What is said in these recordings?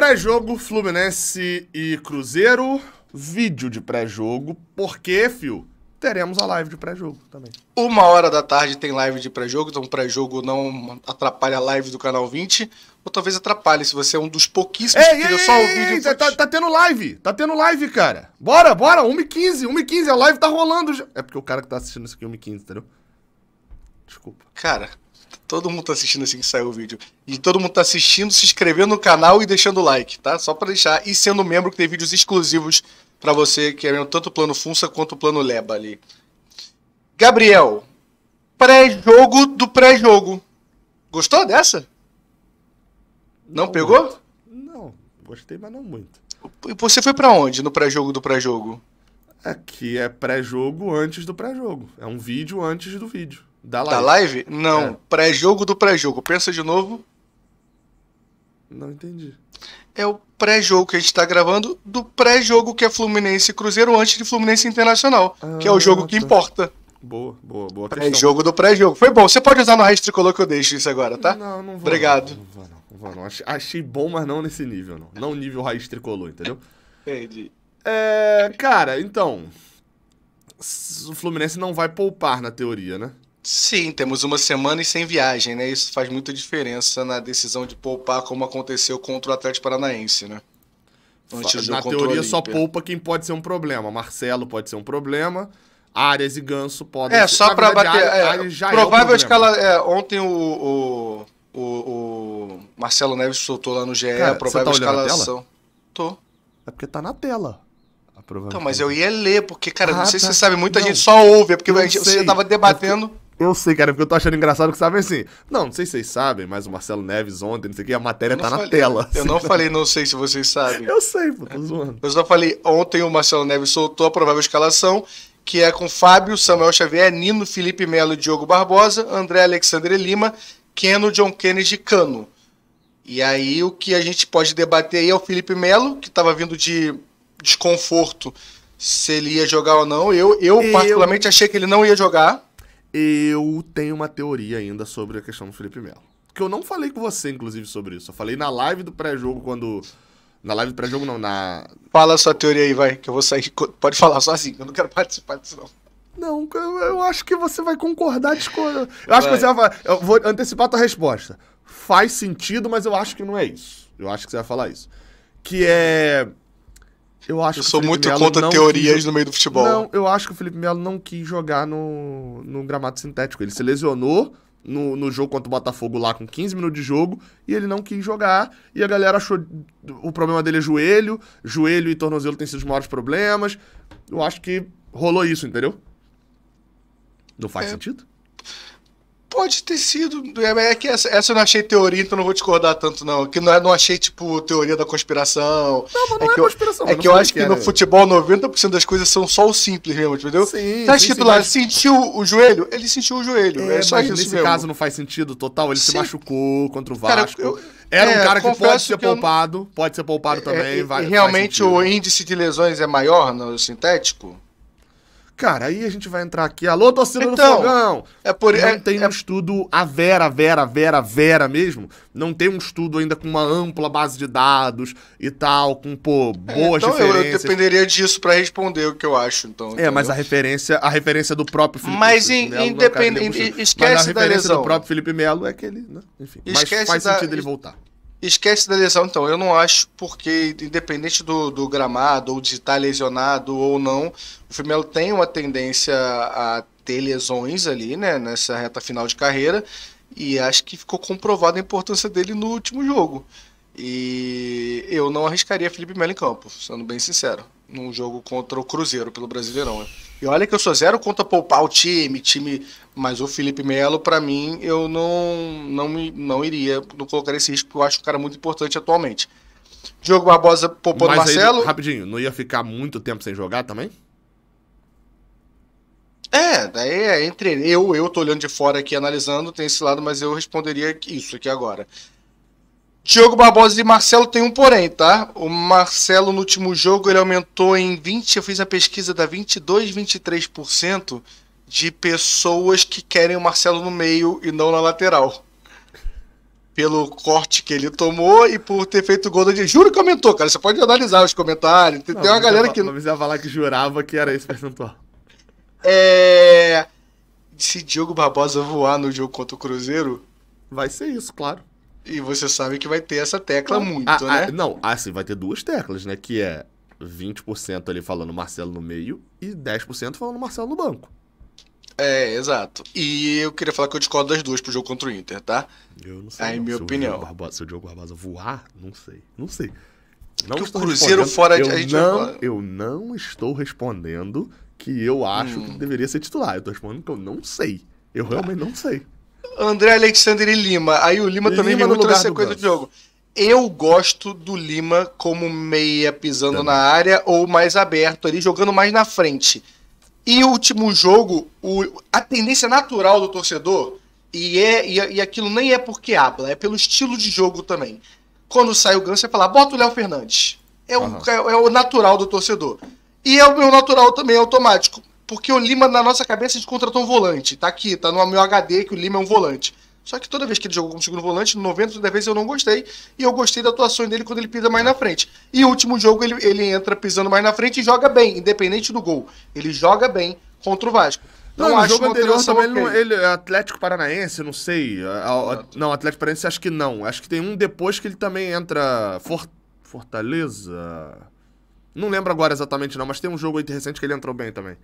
Pré-jogo, Fluminense e Cruzeiro. Vídeo de pré-jogo, porque, fio, teremos a live de pré-jogo também. Uma hora da tarde tem live de pré-jogo, então pré-jogo não atrapalha a live do canal 20, ou talvez atrapalhe se você é um dos pouquíssimos ei, que ei, só o vídeo. Ei, tá, tá, tá, tendo live, tá tendo live, cara. Bora, bora, 1h15, 1h15, a live tá rolando já. É porque o cara que tá assistindo isso aqui é 1h15, entendeu? Desculpa. Cara, Todo mundo tá assistindo assim que saiu o vídeo. E todo mundo tá assistindo, se inscrevendo no canal e deixando like, tá? Só para deixar. E sendo membro que tem vídeos exclusivos para você, que é mesmo tanto o plano Funça quanto o plano Leba ali. Gabriel, pré-jogo do pré-jogo. Gostou dessa? Não, não pegou? Muito. Não, gostei, mas não muito. E você foi para onde no pré-jogo do pré-jogo? Aqui é pré-jogo antes do pré-jogo. É um vídeo antes do vídeo. Da live? Da live? Não. É. Pré-jogo do pré-jogo. Pensa de novo. Não entendi. É o pré-jogo que a gente está gravando do pré-jogo que é Fluminense Cruzeiro antes de Fluminense Internacional, ah, que é o jogo ah, tá. que importa. Boa, boa, boa. Pré-jogo do pré-jogo. Foi bom. Você pode usar no resto tricolor que eu deixo isso agora, tá? Não, não vou. Obrigado. Não, não vou, não. não, vou, não. Achei, achei bom, mas não nesse nível, não. Não nível raiz tricolor, entendeu? Entendi. É, cara, então. O Fluminense não vai poupar na teoria, né? Sim, temos uma semana e sem viagem, né? Isso faz muita diferença na decisão de poupar, como aconteceu contra o Atlético Paranaense, né? Antes na teoria, só poupa quem pode ser um problema. Marcelo pode ser um problema. Áreas e Ganso podem é, Só pra bater, é, já é provável é escala. É, ontem o, o, o, o, Marcelo Neves soltou lá no GE Cara, a provável você tá escalação. A Tô. É porque tá na tela. Então, mas eu ia ler, porque, cara, ah, não sei tá. se você tá. sabe, muita não, gente só ouve, é porque gente, você tava debatendo. Eu sei, cara, porque eu tô achando engraçado que sabem assim. Não, não sei se vocês sabem, mas o Marcelo Neves ontem, não sei o que, a matéria tá falei, na tela. Assim, eu não né? falei, não sei se vocês sabem. Eu sei, pô, tô zoando. Eu só falei, ontem o Marcelo Neves soltou a provável escalação, que é com Fábio, Samuel Xavier, Nino, Felipe Melo, Diogo Barbosa, André Alexandre Lima, Keno, John Kennedy Cano. E aí o que a gente pode debater aí é o Felipe Melo, que estava vindo de desconforto se ele ia jogar ou não. Eu, eu, eu, particularmente achei que ele não ia jogar. Eu tenho uma teoria ainda sobre a questão do Felipe Melo. Que eu não falei com você, inclusive, sobre isso. Eu falei na live do pré-jogo, quando. Na live do pré-jogo, não, na. Fala a sua teoria aí, vai, que eu vou sair. Pode falar sozinho, eu não quero participar disso, não. Não, eu, eu acho que você vai concordar de escolha. Eu acho vai. que você vai. Eu vou antecipar a tua resposta. Faz sentido, mas eu acho que não é isso. Eu acho que você vai falar isso. Que é. Eu acho eu sou muito Melo contra teorias quis... no meio do futebol. Não, eu acho que o Felipe Melo não quis jogar no, no gramado sintético. Ele se lesionou no, no jogo contra o Botafogo lá com 15 minutos de jogo e ele não quis jogar. E a galera achou. O problema dele é joelho. Joelho e tornozelo têm sido os maiores problemas. Eu acho que rolou isso, entendeu? Não faz é. sentido? pode ter sido. É, é que essa, essa eu não achei teoria, então não vou discordar tanto, não. Que não, é, não achei, tipo, teoria da conspiração. Não, mas não é, que conspiração. Eu, é que eu é acho que, que no é. futebol 90% das coisas são só o simples mesmo, entendeu? Sim. Tá escrito sim, lá, mas... sentiu o joelho? Ele sentiu o joelho. É, é só mas isso nesse mesmo. caso não faz sentido total. Ele sim. se machucou contra o Vasco. Cara, eu, era é, um cara que pode ser que poupado, pode ser poupado também. Vai, realmente o índice de lesões é maior no sintético? Cara, aí a gente vai entrar aqui. Alô, torcida então, do Fogão! É por Não é, tem é... um estudo a Vera, Vera, Vera, Vera mesmo. Não tem um estudo ainda com uma ampla base de dados e tal, com, pô, boas é, então referências. Eu, eu dependeria disso para responder o que eu acho, então. Entendeu? É, mas a referência, a referência do próprio Felipe Melo Mas in, né, independente. Esquece mas a referência do próprio Felipe Melo é que ele. Né? Enfim, esquece mas faz da... sentido ele voltar. Esquece da lesão, então. Eu não acho, porque independente do, do gramado, ou de estar tá lesionado ou não, o Firmino tem uma tendência a ter lesões ali, né, nessa reta final de carreira, e acho que ficou comprovada a importância dele no último jogo. E eu não arriscaria Felipe Melo em campo, sendo bem sincero, num jogo contra o Cruzeiro pelo Brasileirão. Né? E olha que eu sou zero contra poupar o time, time, mas o Felipe Melo para mim eu não não me, não iria, não colocar esse risco, porque eu acho um cara muito importante atualmente. Diogo Barbosa poupou mas Marcelo. Aí, rapidinho, não ia ficar muito tempo sem jogar também? É, daí é entre eu, eu tô olhando de fora aqui analisando, tem esse lado, mas eu responderia isso aqui agora. Diogo Barbosa e Marcelo tem um porém, tá? O Marcelo no último jogo ele aumentou em 20, eu fiz a pesquisa da 22, 23% de pessoas que querem o Marcelo no meio e não na lateral. Pelo corte que ele tomou e por ter feito o gol da Juro que aumentou, cara. Você pode analisar os comentários. Tem, não, tem uma galera que. Não precisava falar que jurava que era esse percentual. É. Se Diogo Barbosa voar no jogo contra o Cruzeiro. Vai ser isso, claro. E você sabe que vai ter essa tecla muito, a, né? A, não, assim, vai ter duas teclas, né? Que é 20% ali falando Marcelo no meio e 10% falando Marcelo no banco. É, exato. E eu queria falar que eu discordo das duas pro jogo contra o Inter, tá? Eu não sei. Aí, não. minha se opinião. O Barbosa, se o Diogo Barbosa voar, não sei. Não sei. Não que o Cruzeiro fora eu de. Eu, não, eu não estou respondendo que eu acho hum. que deveria ser titular. Eu tô respondendo que eu não sei. Eu realmente não sei. André Alexandre e Lima. Aí o Lima também Lima me mandou essa coisa do, jogo. Eu gosto do Lima como meia pisando também. na área ou mais aberto ali, jogando mais na frente. E o último jogo, o, a tendência natural do torcedor, e, é, e, e aquilo nem é porque habla, é pelo estilo de jogo também. Quando sai o Ganso, é falar, bota o Léo Fernandes. É, uhum. o, é, é o natural do torcedor. E é o meu natural também, automático porque o Lima, na nossa cabeça, a gente contratou um volante. Tá aqui, tá no meu HD que o Lima é um volante. Só que toda vez que ele jogou como segundo volante, 90 da vez eu não gostei. E eu gostei da atuação dele quando ele pisa mais na frente. E o último jogo ele, ele entra pisando mais na frente e joga bem, independente do gol. Ele joga bem contra o Vasco. Não, não o jogo anterior também okay. ele, é Atlético Paranaense, não sei. não, Atlético Paranaense acho que não. Acho que tem um depois que ele também entra. For, Fortaleza. Não lembro agora exatamente não, mas tem um jogo aí recente que ele entrou bem também.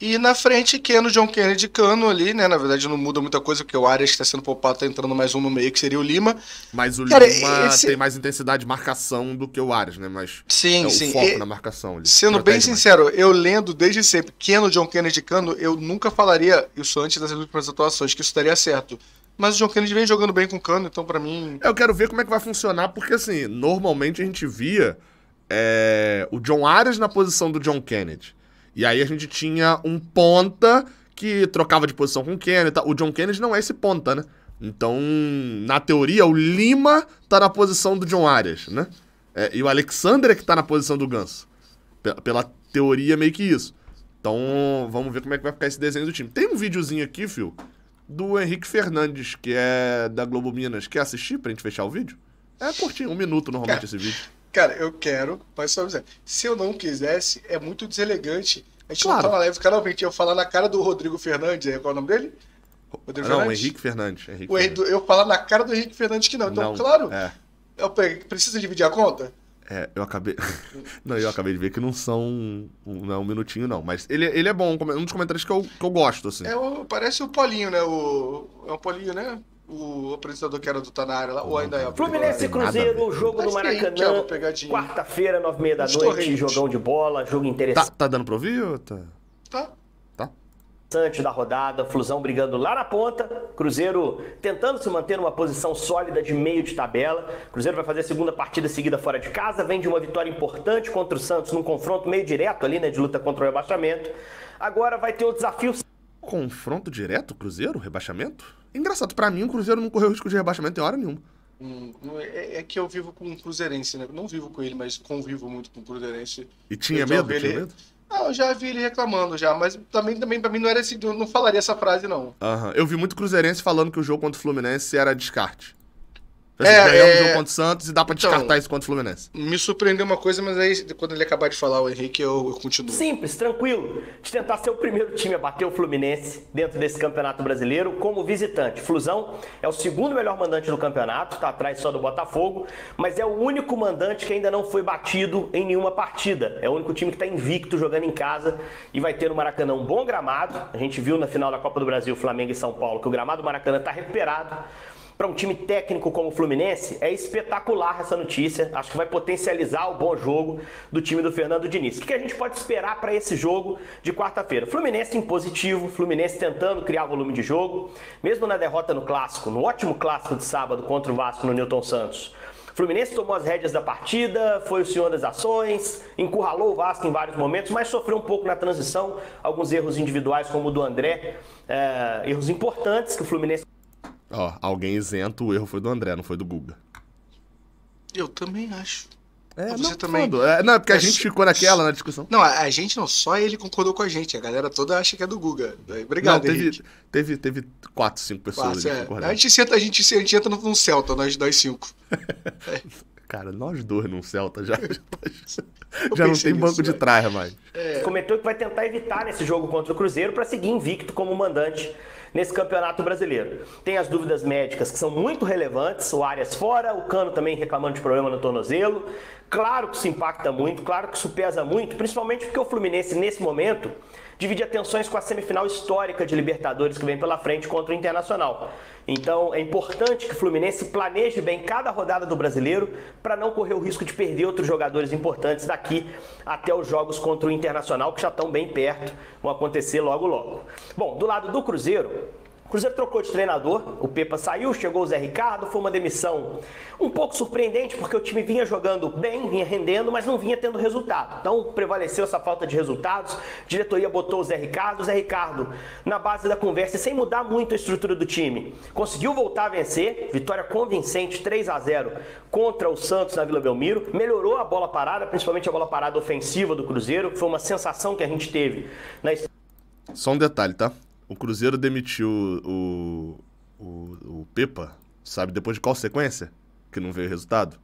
E na frente, Keno, John Kennedy, Cano ali, né? Na verdade não muda muita coisa, porque o Arias está sendo poupado, tá entrando mais um no meio, que seria o Lima. Mas o Cara, Lima esse... tem mais intensidade de marcação do que o Arias, né? Mas sim, é sim. o foco e... na marcação ali. Sendo bem mais. sincero, eu lendo desde sempre Keno, John Kennedy, Cano, eu nunca falaria isso antes das últimas atuações, que isso estaria certo. Mas o John Kennedy vem jogando bem com o Cano, então para mim... Eu quero ver como é que vai funcionar, porque assim, normalmente a gente via é, o John Arias na posição do John Kennedy. E aí a gente tinha um ponta que trocava de posição com o Kennedy. O John Kennedy não é esse ponta, né? Então, na teoria, o Lima tá na posição do John Arias, né? É, e o Alexander é que tá na posição do Ganso. Pela, pela teoria, meio que isso. Então, vamos ver como é que vai ficar esse desenho do time. Tem um videozinho aqui, fio, do Henrique Fernandes, que é da Globo Minas. Quer assistir pra gente fechar o vídeo? É curtinho, um minuto normalmente esse vídeo. Cara, eu quero, mas só dizer, se eu não quisesse, é muito deselegante. A gente claro. não tá na leve, canalmente, eu falar na cara do Rodrigo Fernandes, é, qual é o nome dele? Rodrigo ah, não, Fernandes? Henrique Fernandes. Henrique eu falar na cara do Henrique Fernandes que não. Então, não, claro, é. eu preciso dividir a conta? É, eu acabei. não, eu acabei de ver que não são. Não é um minutinho, não. Mas ele, ele é bom, um dos comentários que eu, que eu gosto, assim. É parece o Polinho, né? O, é o Polinho, né? o apresentador que era do Tá lá, ou ainda é. Fluminense Cruzeiro, jogo do Maracanã. Quarta-feira, nove e meia da noite, jogão de bola, jogo interessante. Tá, tá dando pra ouvir, tá? Tá. Tá. Da rodada, Flusão brigando lá na ponta, Cruzeiro tentando se manter numa posição sólida de meio de tabela. Cruzeiro vai fazer a segunda partida seguida fora de casa, vem de uma vitória importante contra o Santos num confronto meio direto ali, né, de luta contra o rebaixamento. Agora vai ter o desafio. Confronto direto, Cruzeiro, rebaixamento? Engraçado, para mim o Cruzeiro não correu risco de rebaixamento em hora nenhuma. Hum, é, é, é, que eu vivo com um cruzeirense, né? Não vivo com ele, mas convivo muito com o cruzeirense. E tinha medo, ele... tinha medo? Ah, eu já vi ele reclamando já, mas também, também pra mim não era assim, eu não falaria essa frase, não. eu vi muito cruzeirense falando que o jogo contra o Fluminense era descarte. Tipo assim, é, ganhamos é... um contra o Santos e dá pra então, descartar então, isso contra o Fluminense. Me surpreendeu uma coisa, mas aí quando ele acabar de falar, o Henrique, eu, eu continuo. Simples, tranquilo. De tentar ser o primeiro time a bater o Fluminense dentro desse campeonato brasileiro como visitante. Flusão é o segundo melhor mandante do campeonato, tá atrás só do Botafogo, mas é o único mandante que ainda não foi batido em nenhuma partida. É o único time que tá invicto jogando em casa e vai ter no Maracanã um bom gramado. A gente viu na final da Copa do Brasil, Flamengo e São Paulo, que o gramado do Maracanã tá recuperado para um time técnico como o Fluminense, é espetacular essa notícia. Acho que vai potencializar o bom jogo do time do Fernando Diniz. O que a gente pode esperar para esse jogo de quarta-feira? Fluminense em positivo, Fluminense tentando criar volume de jogo, mesmo na derrota no clássico, no ótimo clássico de sábado contra o Vasco no Newton Santos. Fluminense tomou as rédeas da partida, foi o senhor das ações, encurralou o Vasco em vários momentos, mas sofreu um pouco na transição, alguns erros individuais, como o do André, eh, erros importantes que o Fluminense Ó, alguém isento, o erro foi do André, não foi do Guga. Eu também acho. É, não, você não, também. É, não, é porque a, a é gente ficou naquela, na discussão. Não, a, a, gente não, só ele concordou com a gente. A galera toda acha que é do Guga. É, obrigado, não, teve, teve, teve quatro, cinco pessoas quatro, ali é. A gente, senta, a, gente, a gente entra num Celta, nós, dois cinco. é. Cara, nós dois num Celta já. já, já não tem banco de trás mais. É. Comentou que vai tentar evitar nesse jogo contra o Cruzeiro para seguir invicto como mandante nesse Campeonato Brasileiro. Tem as dúvidas médicas que são muito relevantes, o Arias fora, o Cano também reclamando de problema no tornozelo. Claro que isso impacta muito, claro que isso pesa muito, principalmente porque o Fluminense, nesse momento, divide atenções com a semifinal histórica de Libertadores que vem pela frente contra o Internacional. Então é importante que o Fluminense planeje bem cada rodada do brasileiro para não correr o risco de perder outros jogadores importantes daqui até os jogos contra o Internacional, que já estão bem perto, vão acontecer logo logo. Bom, do lado do Cruzeiro, Cruzeiro trocou de treinador, o Pepa saiu, chegou o Zé Ricardo, foi uma demissão um pouco surpreendente, porque o time vinha jogando bem, vinha rendendo, mas não vinha tendo resultado. Então prevaleceu essa falta de resultados, a diretoria botou o Zé Ricardo, o Zé Ricardo, na base da conversa, sem mudar muito a estrutura do time, conseguiu voltar a vencer, vitória convincente, 3 a 0 contra o Santos na Vila Belmiro, melhorou a bola parada, principalmente a bola parada ofensiva do Cruzeiro, que foi uma sensação que a gente teve na Só um detalhe, tá? o Cruzeiro demitiu o, o, o Pepa, sabe depois de qual sequência? Que não veio resultado?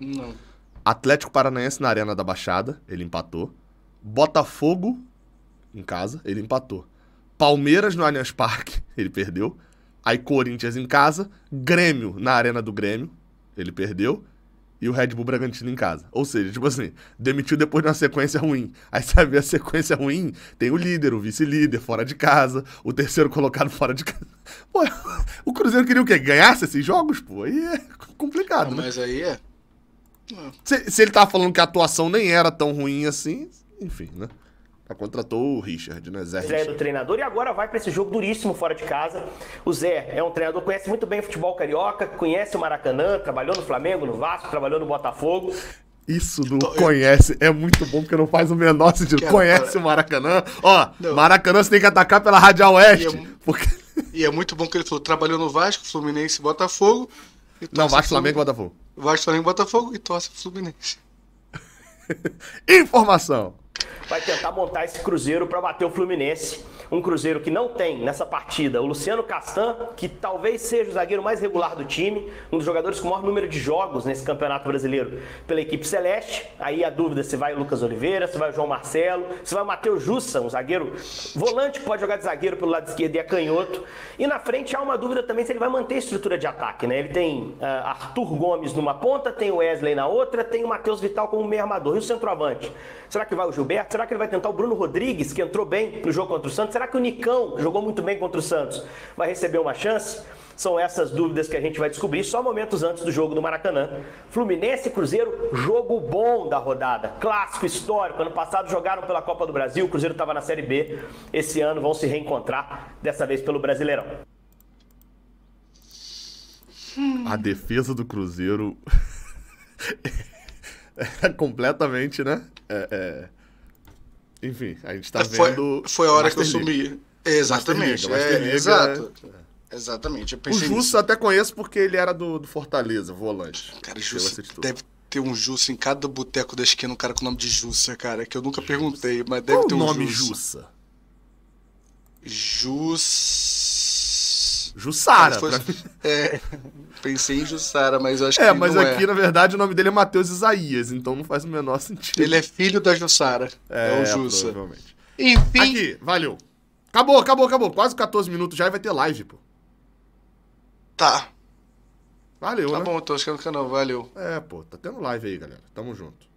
Não. Atlético Paranaense na Arena da Baixada, ele empatou. Botafogo em casa, ele empatou. Palmeiras no Allianz Parque, ele perdeu. Aí Corinthians em casa, Grêmio na Arena do Grêmio, ele perdeu e o Red Bull Bragantino em casa. Ou seja, tipo assim, demitiu depois de uma sequência ruim. Aí sabe a sequência ruim, tem o líder, o vice-líder fora de casa, o terceiro colocado fora de casa. Pô, o Cruzeiro queria o quê? Ganhasse esses jogos, pô? Aí é complicado, Não, né? Mas aí é. Se, se ele tava falando que a atuação nem era tão ruim assim, enfim, né? Ah, contratou o Richard, né? Zé, Zé Richard. é do treinador e agora vai para esse jogo duríssimo fora de casa. O Zé é um treinador conhece muito bem o futebol carioca, conhece o Maracanã, trabalhou no Flamengo, no Vasco, trabalhou no Botafogo. Isso do Tô, conhece eu... é muito bom porque não faz o menor sentido. Quero, conhece cara. o Maracanã. Ó, não. Maracanã você tem que atacar pela Radial Oeste. E é, porque... e é muito bom que ele falou: trabalhou no Vasco, Fluminense Botafogo, e Botafogo. Não, Vasco, Flamengo e Botafogo. Vasco, Flamengo e Botafogo e torce Fluminense. Informação vai tentar montar esse Cruzeiro para bater o Fluminense. Um Cruzeiro que não tem nessa partida o Luciano Castan, que talvez seja o zagueiro mais regular do time, um dos jogadores com o maior número de jogos nesse Campeonato Brasileiro pela equipe Celeste. Aí a dúvida se vai o Lucas Oliveira, se vai o João Marcelo, se vai o Matheus Jussa, um zagueiro volante que pode jogar de zagueiro pelo lado esquerdo e é canhoto. E na frente há uma dúvida também se ele vai manter a estrutura de ataque, né? Ele tem uh, Arthur Gomes numa ponta, tem o Wesley na outra, tem o Matheus Vital como meio armador e o centroavante. Será que vai o Gil Será que ele vai tentar o Bruno Rodrigues, que entrou bem no jogo contra o Santos? Será que o Nicão jogou muito bem contra o Santos? Vai receber uma chance? São essas dúvidas que a gente vai descobrir só momentos antes do jogo do Maracanã. Fluminense e Cruzeiro, jogo bom da rodada, clássico histórico. Ano passado jogaram pela Copa do Brasil, o Cruzeiro estava na Série B. Esse ano vão se reencontrar, dessa vez pelo Brasileirão. A defesa do Cruzeiro é completamente, né? é, é enfim, a gente está é, vendo. Foi, a hora Master que eu League. sumi. Exatamente. é, exato. É... Exatamente. o Justo até conheço porque ele era do, do Fortaleza, volante. Cara, Justo deve ter um Jussa em cada boteco da esquina, um cara com o nome de Jussa, cara, que eu nunca Jussa. perguntei, mas deve Qual ter um nome Jussa. Jussa. Jussa. Jussara. foi... pra... É, pensei em Jussara, mas acho é, que. É, mas aqui, na verdade, o nome dele é Matheus Isaías, então não faz o menor sentido. Ele é filho da Jussara. É, é o Jussa. Provavelmente. Enfim. Aqui, valeu. Acabou, acabou, acabou. Quase 14 minutos já e vai ter live, pô. Tá. Valeu, tá né? Tá bom, tô achando no canal, Valeu. É, pô, tá tendo live aí, galera. Tamo junto.